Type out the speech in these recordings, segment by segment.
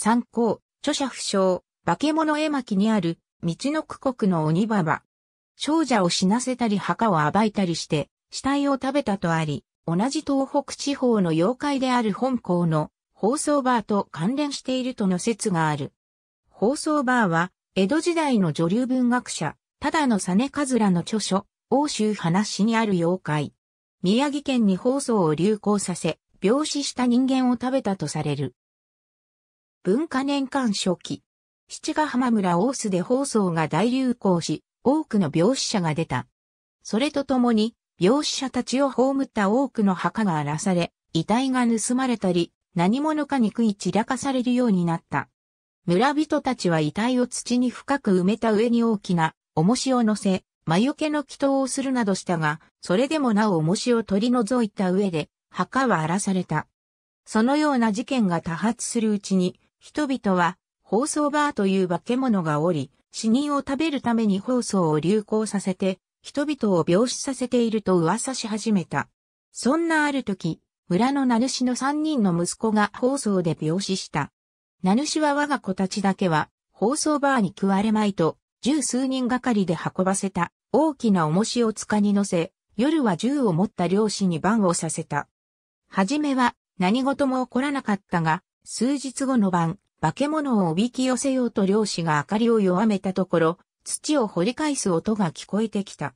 参考、著者不詳、化け物絵巻にある、道の区国の鬼婆婆。少女を死なせたり墓を暴いたりして、死体を食べたとあり、同じ東北地方の妖怪である本校の放送バーと関連しているとの説がある。放送バーは、江戸時代の女流文学者、ただの実ラの著書、欧州話にある妖怪。宮城県に放送を流行させ、病死した人間を食べたとされる。文化年間初期。七ヶ浜村大須で放送が大流行し、多くの病死者が出た。それとともに、病死者たちを葬った多くの墓が荒らされ、遺体が盗まれたり、何者かに食い散らかされるようになった。村人たちは遺体を土に深く埋めた上に大きな重しを乗せ、魔除けの祈祷をするなどしたが、それでもなお重しを取り除いた上で、墓は荒らされた。そのような事件が多発するうちに、人々は、放送バーという化け物がおり、死人を食べるために放送を流行させて、人々を病死させていると噂し始めた。そんなある時、村の名主の三人の息子が放送で病死した。名主は我が子たちだけは、放送バーに食われまいと、十数人がかりで運ばせた、大きな重しを塚に乗せ、夜は銃を持った漁師に番をさせた。はじめは、何事も起こらなかったが、数日後の晩、化け物をおびき寄せようと漁師が明かりを弱めたところ、土を掘り返す音が聞こえてきた。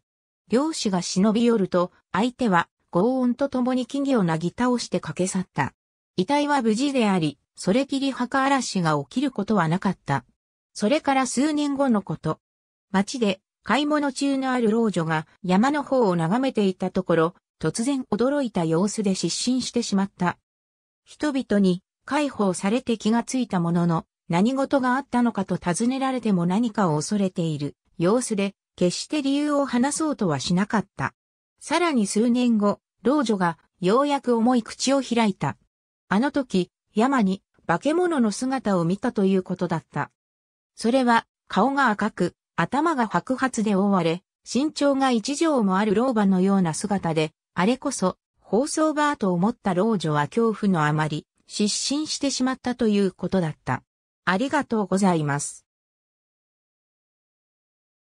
漁師が忍び寄ると、相手は、轟音と共に木々をなぎ倒して駆け去った。遺体は無事であり、それきり墓嵐が起きることはなかった。それから数年後のこと。町で買い物中のある老女が山の方を眺めていたところ、突然驚いた様子で失神してしまった。人々に解放されて気がついたものの、何事があったのかと尋ねられても何かを恐れている様子で、決して理由を話そうとはしなかった。さらに数年後、老女がようやく重い口を開いた。あの時、山に化け物の姿を見たということだった。それは、顔が赤く、頭が白髪で覆われ、身長が一畳もある老婆のような姿で、あれこそ、放送バーと思った老女は恐怖のあまり、失神してしまったということだった。ありがとうございます。